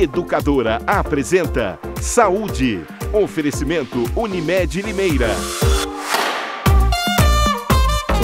Educadora apresenta Saúde. Oferecimento Unimed Limeira.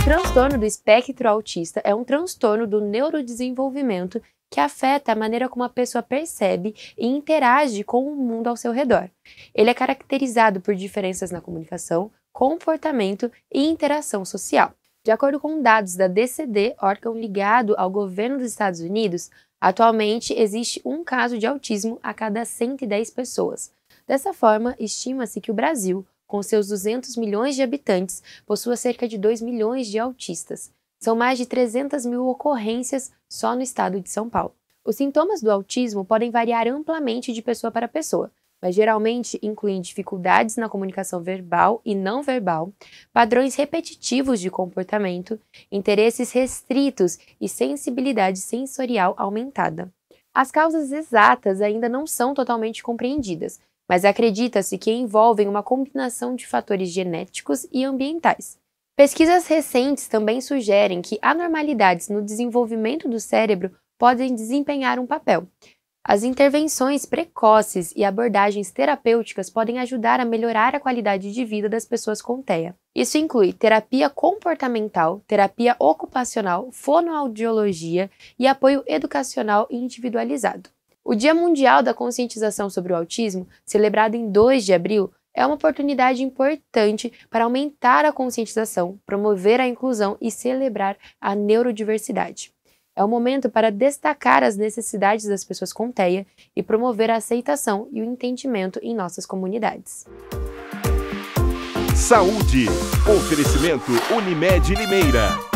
O transtorno do espectro autista é um transtorno do neurodesenvolvimento que afeta a maneira como a pessoa percebe e interage com o mundo ao seu redor. Ele é caracterizado por diferenças na comunicação, comportamento e interação social. De acordo com dados da DCD, órgão ligado ao governo dos Estados Unidos, Atualmente, existe um caso de autismo a cada 110 pessoas. Dessa forma, estima-se que o Brasil, com seus 200 milhões de habitantes, possua cerca de 2 milhões de autistas. São mais de 300 mil ocorrências só no estado de São Paulo. Os sintomas do autismo podem variar amplamente de pessoa para pessoa, mas geralmente incluem dificuldades na comunicação verbal e não verbal, padrões repetitivos de comportamento, interesses restritos e sensibilidade sensorial aumentada. As causas exatas ainda não são totalmente compreendidas, mas acredita-se que envolvem uma combinação de fatores genéticos e ambientais. Pesquisas recentes também sugerem que anormalidades no desenvolvimento do cérebro podem desempenhar um papel, as intervenções precoces e abordagens terapêuticas podem ajudar a melhorar a qualidade de vida das pessoas com TEA. Isso inclui terapia comportamental, terapia ocupacional, fonoaudiologia e apoio educacional individualizado. O Dia Mundial da Conscientização sobre o Autismo, celebrado em 2 de abril, é uma oportunidade importante para aumentar a conscientização, promover a inclusão e celebrar a neurodiversidade. É o momento para destacar as necessidades das pessoas com TEA e promover a aceitação e o entendimento em nossas comunidades. Saúde. Oferecimento Unimed Limeira.